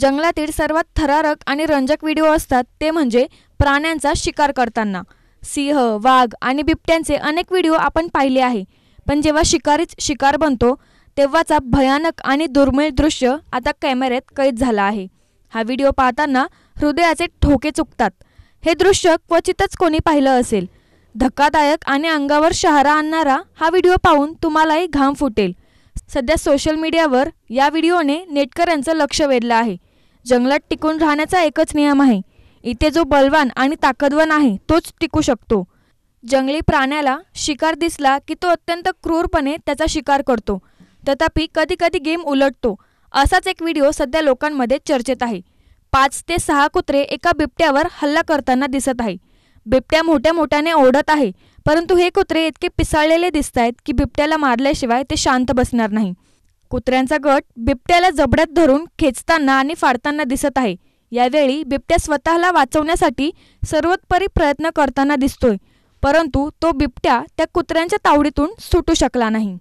जंगलातील सर्वात थरारक आणि रंजक व्हिडिओ असतात ते म्हणजे प्राण्यांचा शिकार करताना सिंह वाघ आणि बिबट्यांचे अनेक व्हिडिओ आपण पाहिले आहे पण जेव्हा शिकारीच शिकार बनतो तेव्हाचा भयानक आणि दुर्मिळ दृश्य आता कॅमेऱ्यात कैद झाला आहे हा व्हिडिओ पाहताना हृदयाचे ठोके चुकतात हे दृश्य क्वचितच कोणी पाहिलं असेल धक्कादायक आणि अंगावर शहारा आणणारा हा व्हिडिओ पाहून तुम्हालाही घाम फुटेल सध्या सोशल मीडियावर या व्हिडिओने नेटकऱ्यांचं लक्ष वेधलं आहे जंगलात टिकून राहण्याचा एकच नियम आहे इथे जो बलवान आणि ताकदवान आहे तोच टिकू शकतो जंगली प्राण्याला शिकार दिसला की तो अत्यंत क्रूरपणे त्याचा शिकार करतो तथापि कधीकधी गेम उलटतो असाच एक व्हिडिओ सध्या लोकांमध्ये चर्चेत आहे पाच ते सहा कुत्रे एका बिबट्यावर हल्ला करताना दिसत आहे बिबट्या मोठ्या मोठ्याने ओढत आहे परंतु हे कुत्रे इतके पिसाळलेले दिसत आहेत की बिबट्याला मारल्याशिवाय ते शांत बसणार नाही कुत्र्यांचा गट बिबट्याला जबड्यात धरून खेचताना आणि फाडताना दिसत आहे यावेळी बिबट्या स्वतःला वाचवण्यासाठी सर्वोत्परी प्रयत्न करताना दिसतोय परंतु तो बिबट्या त्या कुत्र्यांच्या तावडीतून सुटू शकला नाही